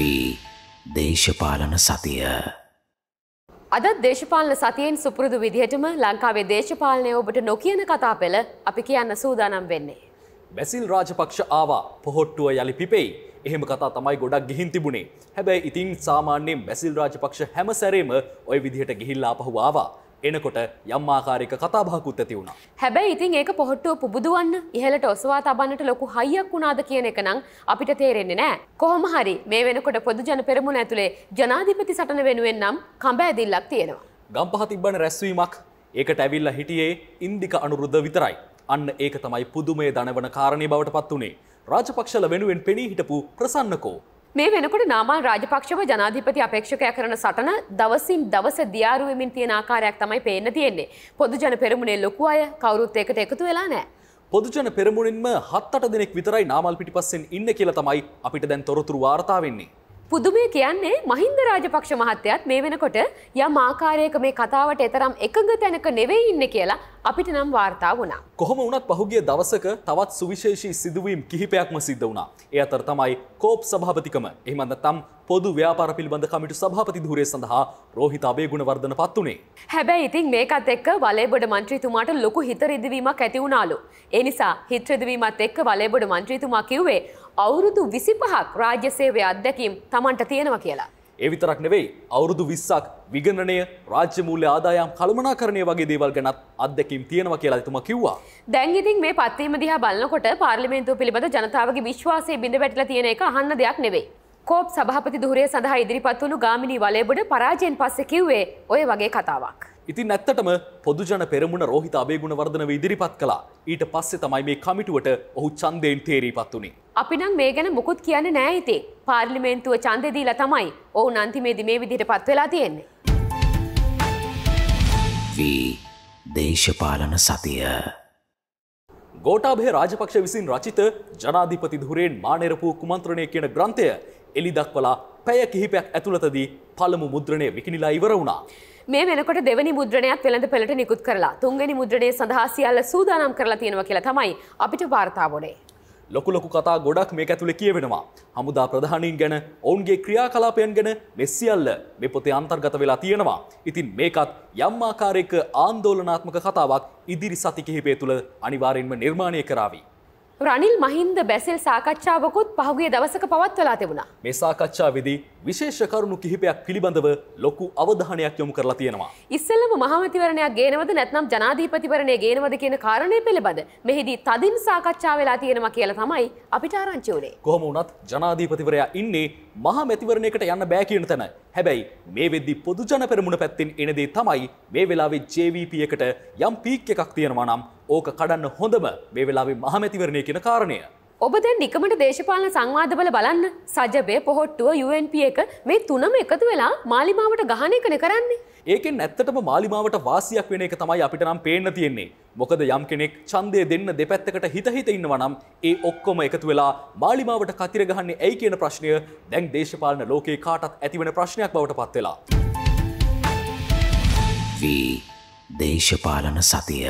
වී දේශපාලන සතිය. අදත් දේශපාලන සතියෙන් සුපුරුදු විදිහටම ලංකාවේ දේශපාලනය ඔබට නොකියන කතා පෙළ අපි කියන්න සූදානම් වෙන්නේ. බැසිල් රාජපක්ෂ ආවා පොහොට්ටුව යළි පිපෙයි. එහෙම කතා තමයි ගොඩක් ගිහින් තිබුණේ. හැබැයි ඉතින් සාමාන්‍යයෙන් බැසිල් රාජපක්ෂ හැම සැරේම ඔය විදිහට ගිහිල්ලා පහුවාවා. එනකොට යම්මාකාරයක කතාභාකුත් ඇති වුණා. හැබැයි ඉතින් ඒක පොහොට්ටුව පුබුදුවන්න ඉහලට ඔසවා තබන්නට ලොකු හයියක් වුණාද කියන එක නම් අපිට තේරෙන්නේ නෑ. කොහොම හරි මේ වෙනකොට පොදු ජන පෙරමුණ ඇතුලේ ජනාධිපති සටන වෙනුවෙන් නම් කඹ ඇදිල්ලක් තියෙනවා. ගම්පහ තිබ්බන රැස්වීමක් ඒකට ඇවිල්ලා හිටියේ ඉන්දික අනුරුද්ධ විතරයි. අන්න ඒක තමයි පුදුමේ දනවන කාරණේ බවට පත් වුණේ. රාජපක්ෂල වෙනුවෙන් පෙනී හිටපු ප්‍රසන්නකෝ මේ වෙනකොට නාමල් රාජපක්ෂව ජනාධිපති අපේක්ෂකයා කරන සටන දවසින් දවස දියාරුවමින් තියෙන ආකාරයක් තමයි පේන්න තියෙන්නේ. පොදුජන පෙරමුණේ ලොකු අය කවුරුත් ඒකට එකතු වෙලා නැහැ. පොදුජන පෙරමුණින්ම හත් අට දෙනෙක් විතරයි නාමල් පිටිපස්සෙන් ඉන්න කියලා තමයි අපිට දැන් තොරතුරු වාර්තා වෙන්නේ. පුදුමය කියන්නේ මහින්ද රාජපක්ෂ මහත්තයත් මේ වෙනකොට යම් ආකාරයක මේ කතාවට එතරම් එකඟ තැනක නෙවෙයි ඉන්න කියලා අපිට නම් වාර්තා වුණා. කොහොම වුණත් පහුගිය දවසක තවත් සුවිශේෂී සිදුවීම් කිහිපයක්ම සිද්ධ වුණා. ඒ අතර තමයි කෝප් සභාපතිකම. එහෙම නැත්නම් පොදු ව්‍යාපාර පිළිබඳ කමිටු සභාපති ධූරය සඳහා රෝහිත අබේගුණවර්ධන පත් වුණේ. හැබැයි ඉතින් මේකත් එක්ක වලේබොඩ මන්ත්‍රීතුමාට ලොකු හිත රිදවීමක් ඇති වුණාලු. ඒ නිසා හිත රිදවීමත් එක්ක වලේබොඩ මන්ත්‍රීතුමා කිව්වේ අවුරුදු 25ක් රාජ්‍ය සේවය අත්දැකීම් Tamanට තියෙනවා කියලා. ඒ විතරක් නෙවෙයි අවුරුදු 20ක් විගණනය රාජ්‍ය මූල්‍ය ආදායම් කළමනාකරණය වගේ දේවල් ගැනත් අත්දැකීම් තියෙනවා කියලා එතුමා කිව්වා. දැන් ඉතින් මේ පත්වීම දිහා බලනකොට පාර්ලිමේන්තුව පිළිබඳ ජනතාවගේ විශ්වාසය බිඳ වැටලා තියෙන එක අහන්න දෙයක් නෙවෙයි. කෝප් සභහපති දුරේ සඳහා ඉදිරිපත් වුණු ගාමිණී වලේබඩ පරාජයෙන් පස්ස කිව්වේ ඔය වගේ කතාවක්. ඉතින් ඇත්තටම පොදුජන පෙරමුණ රෝහිත අබේගුණ වර්ධනව ඉදිරිපත් කලා ඊට පස්සෙ තමයි මේ කමිටුවට ඔහු චන්දයෙන් තේරීපත් වුණේ. අපිනම් මේ ගැන මුකුත් කියන්න නෑ ඉතේ පාර්ලිමේන්තුව චන්දදීලා තමයි ඔවු නන්තිමේදි මේ විදිට පත් වෙලා තියෙන්නේ. වී දේශපාලන සතිය. ගෝටාබේ රාජපක්ෂ විසින් රචිත ජනාධිපති දුරෙන් මානෙරපු කුමන්ත්‍රණය කියන ග්‍රන්ථය එලි දක්වලා පැය කිහිපයක් ඇතුළතදී පළමු මුද්‍රණය විකිනිලා ඉවර වුණා. මේ වෙනකොට දෙවනි මුද්‍රණයක් වෙළඳ පෙළට නිකුත් කරලා තුන්වෙනි මුද්‍රණය සඳහා සියල්ල සූදානම් කරලා තියෙනවා කියලා තමයි අපිට වාර්තා වුණේ. ලොකු ලොකු කතා ගොඩක් මේක ඇතුලේ කියවෙනවා. හමුදා ප්‍රධානීන් ගැන, ඔවුන්ගේ ක්‍රියාකලාපයන් ගැන මේ සියල්ල මේ පොතේ අන්තර්ගත වෙලා තියෙනවා. ඉතින් මේකත් යම් ආකාරයක ආందోලනාත්මක කතාවක් ඉදිරි සති කිහිපය තුළ අනිවාර්යයෙන්ම නිර්මාණය කරાવી. රනිල් මහින්ද බැසෙල් සාකච්ඡාවකුත් පහුගේ දවසක පවත්වලා තිබුණා මේ සාකච්ඡා විදී විශේෂ කරුණු කිහිපයක් පිළිබඳව ලොකු අවධානයක් යොමු කරලා තියෙනවා. ඉස්සෙල්ලම මහමැතිවරණයක් ගේනවද නැත්නම් ජනාධිපතිවරණය ගේනවද කියන කාරණය පිළිබඳ මෙහිදී තදින් සාකච්ඡා වෙලා තියෙනවා කියලා තමයි අපිට ආරංචි වුණේ. කොහොම වුණත් ජනාධිපතිවරයා ඉන්නේ මහමැතිවරණයකට යන්න බෑ කියන තැන. හැබැයි මේ වෙද්දී පොදු ජන පෙරමුණ පැත්තෙන් එන දේ තමයි මේ වෙලාවේ JVP එකට යම් පීක් එකක් තියෙනවා නම් ඕක කඩන්න හොඳම මේ වෙලාවේ මහමැතිවරණය කියන කාරණය. ඔබ දැන් නිකමට දේශපාලන සංවාද බල බලන්න සජබය පොහොට්ටුව UNP එක මේ තුනම එකතු වෙලා මාලිමාවට ගහන එකන කරන්නේ. ඒකෙන් ඇත්තටම මාලිමාවට වාසියක් වෙන එක තමයි අපිට නම් පේන්න තියෙන්නේ. මොකද යම් කෙනෙක් ඡන්දය දෙන්න දෙපැත්තකට හිත හිත ඉන්නවා නම් ඒ ඔක්කොම එකතු වෙලා මාලිමාවට කතිර ගහන්නේ ඇයි කියන ප්‍රශ්නය දැන් දේශපාලන ලෝකේ කාටත් ඇතිවන ප්‍රශ්නයක් බවට පත් වෙලා. දේශපාලන සතිය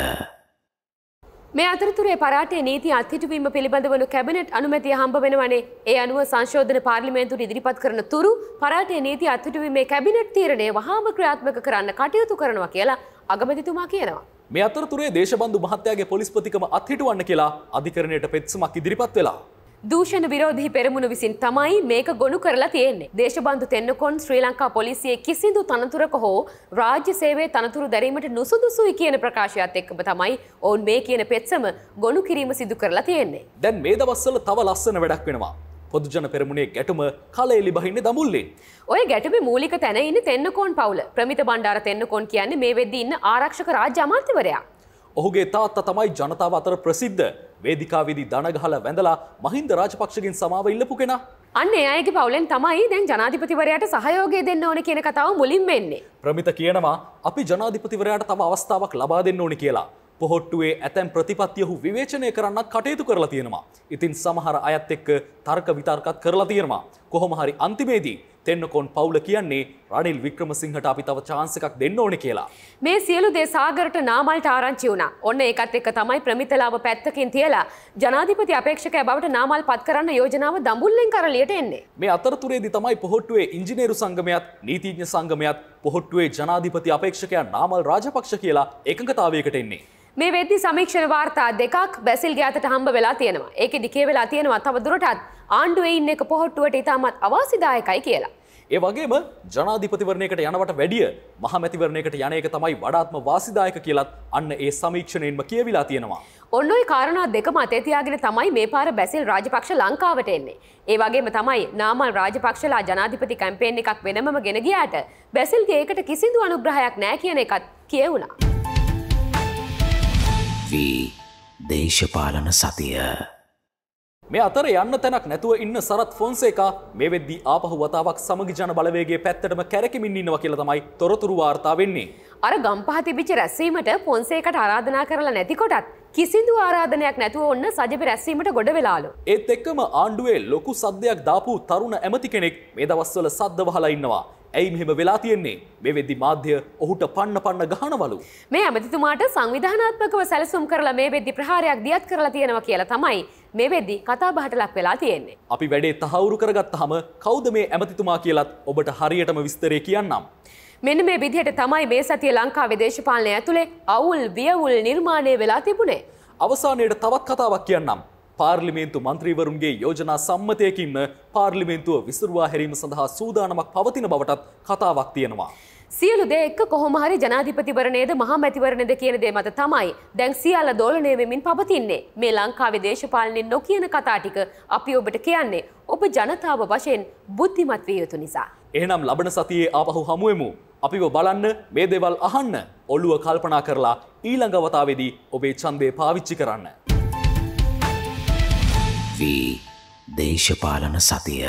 මේ අතරතුරේ පරාටේ නීති අත්හිටුවීම පිළිබඳ වනු කැබිනට් අනුමැතිය හම්බ වෙනවනේ ඒ අනුව සංශෝධන පාර්ලිමේන්තුවට ඉදිරිපත් කරන තුරු පරාටේ නීති අත්හිටුවීමේ කැබිනට් තීරණය වහාම ක්‍රියාත්මක කරන්න කටයුතු කරනවා කියලා අගමැතිතුමා කියනවා. මේ අතරතුරේ දේශබන්දු මහත්තයාගේ පොලිස්පතිකම අත්හිටුවන්න කියලා අධිකරණයට පෙත්සමක් ඉදිරිපත් වෙලා. දූෂණ විරෝධී පෙරමුණ විසින් තමයි මේක ගොුණු කරලා තියෙන්නේ දේශබන්ධ තෙන්නකොන් ශ්‍රී ලංකා පොලිසිය කිසිදු තනතුරක හෝ රාජ්‍ය සේවේ තනතුරු දැරීමට නුසුදුසුයි කියන ප්‍රකාශයත් එක්කම තමයි ඔවුන් මේ කියන පෙත්සම ගොුණු කිරීම සිදු කරලා තියෙන්නේ. දැන් මේ දවස්සල තව ලස්සන වැඩක් වෙනවා. පොදුජන පෙරමුණේ ගැටුම කලෙලි බහින්නේ දමුල්ලේ. ඔය ගැටුම මූලික තැන ඉන්නේ තෙන්නකෝන් පවුල. ප්‍රමිත බණ්ඩාර තෙන්නකෝන් කියන්නේ මේ වෙද්දී ඉන්න ආරක්ෂක රාජ්‍ය අමාත්‍යවරයා. ඔහුගේ තාත්තා තමයි ජනතාව අතර ප්‍රසිද්ධ වේදිකාවේදී දනගහලා වැඳලා මහින්ද රාජපක්ෂගෙන් සමාව ඉල්ලපු කෙනා. අන්න ඒ අයගේ පවුලෙන් තමයි දැන් ජනාධිපතිවරයාට සහයෝගය දෙන්න ඕන කියන කතාව මුලින්ම එන්නේ. ප්‍රමිත කියනවා අපි ජනාධිපතිවරයාට තව අවස්ථාවක් ලබා දෙන්න ඕනි කියලා. පොහොට්ටුවේ ඇතැම් ප්‍රතිපත්තියහු විවේචනය කරන්නත් කටයුතු කරලා තියෙනවා. ඉතින් සමහර අයත් එක්ක තර්ක විතර්කත් කරලා තියෙනවා. කොහොම හරි අන්තිමේදී තෙන්නකොන් පවුල කියන්නේ රනිල් වික්‍රමසිංහට අපි තව චාන්ස එකක් දෙන්න ඕන කියලා. මේ සියලු දේ සාගරට නාමල්ට ආරංචි වුණා. ඔන්න ඒකත් එක්ක තමයි ප්‍රමිතලාව පැත්තකින් තියලා ජනාධිපති අපේක්ෂකයා බවට නාමල් පත් කරන්න යෝජනාව දඹුල්ලෙන් කරලියට එන්නේ. මේ අතරතුරේදී තමයි පොහොට්ටුවේ ඉංජිනේරු සංගමයත් නීතිඥ සංගමයත් පොහොට්ටුවේ ජනාධිපති අපේක්ෂකයා නාමල් රාජපක්ෂ කියලා එකඟතාවයකට එන්නේ. මේ වෙද්දි සමීක්ෂණ වාර්තා දෙකක් බැසිල්ගේ අතට හම්බ වෙලා තියෙනවා. ඒකෙදි කියවෙලා තියෙනවා තව දුරටත් ආණ්ඩුවේ ඉන්න එක පොහොට්ටුවට ඉතාමත් අවාසිදායකයි කියලා. ඒ වගේම ජනාධිපතිවරණයකට යනවට වැඩිය මහමැතිවරණයකට යන එක තමයි වඩාත්ම වාසිදායක කියලත් අන්න ඒ සමීක්ෂණයෙන්ම කියවිලා තියෙනවා. ඔන්න ඔය කාරණා දෙකම අතේ තියාගෙන තමයි මේ පාර බැසිල් රාජපක්ෂ ලංකාවට එන්නේ. ඒ වගේම තමයි නාමල් රාජපක්ෂලා ජනාධිපති කැම්පේන් එකක් වෙනමම ගෙන ගියාට බැසිල්ගේ ඒකට කිසිදු අනුග්‍රහයක් නැහැ කියන එකත් කියවුණා. වී දේශපාලන සතිය මේ අතර යන්න තැනක් නැතුව ඉන්න සරත් ෆොන්සේකා මේ වෙද්දී ආපහු වතාවක් සමගි ජන බලවේගේ පැත්තටම කැරකිමින් ඉන්නවා කියලා තමයි තොරතුරු වාර්තා වෙන්නේ. අර ගම්පහ තිබිච්ච රැස්වීමට ෆොන්සේකට ආරාධනා කරලා නැතිකොටත් කිසිදු ආරාධනයක් නැතුව ඔන්න සජප රැස්වීමට ගොඩ වෙලාලු. ඒත් එක්කම ආණ්ඩුවේ ලොකු සද්දයක් දාපු තරුණ ඇමති කෙනෙක් මේ දවස්වල සද්ද වහලා ඉන්නවා. ඇයි මෙහෙම වෙලා තියෙන්නේ මේ වෙද්දි මාධ්‍ය ඔහුට පන්න පන්න ගහනවලු. මේ ඇමතිතුමාට සංවිධානාත්මකව සැලසුම් කරලා මේ වෙද්දි ප්‍රහාරයක් දියත් කරලා තියෙනවා කියලා තමයි මේ වෙද්දි කතා බහට ලක් වෙලා තියෙන්නේ. අපි වැඩේ තහවුරු කරගත්තාම කවුද මේ ඇමතිතුමා කියලත් ඔබට හරියටම විස්තරය කියන්නම්. මෙන්න මේ විදිහට තමයි මේ සතිය ලංකාවේ දේශපාලනය ඇතුලේ අවුල් වියවුල් නිර්මාණය වෙලා තිබුණේ. අවසානයේට තවත් කතාවක් කියන්නම්. පාර්ලිමේන්තු මන්ත්‍රීවරුන්ගේ යෝජනා සම්මතයකින්ම පාර්ලිමේන්තුව විසරවා හැරීම සඳහා සූදානමක් පවතින බවටත් කතාවක් තියෙනවා. සියලු දේ එක්ක කොහොම හරි ජනාධිපතිවරණයේද මහා මැතිවරණයද කියන දේ මත තමයි දැන් සියල්ල දෝලණය වෙමින් පවතින්නේ. මේ ලංකාවේ දේශපාලනේ නොකියන කතා ටික අපි ඔබට කියන්නේ ඔබ ජනතාව වශයෙන් බුද්ධිමත් විය යුතු නිසා. එහෙනම් ලබන සතියේ ආපහු හමුවෙමු. අපිව බලන්න මේ දේවල් අහන්න ඔළුව කල්පනා කරලා ඊළඟ අවතාවේදී ඔබේ ඡන්දය පාවිච්චි කරන්න. වී දේශපාලන සතිය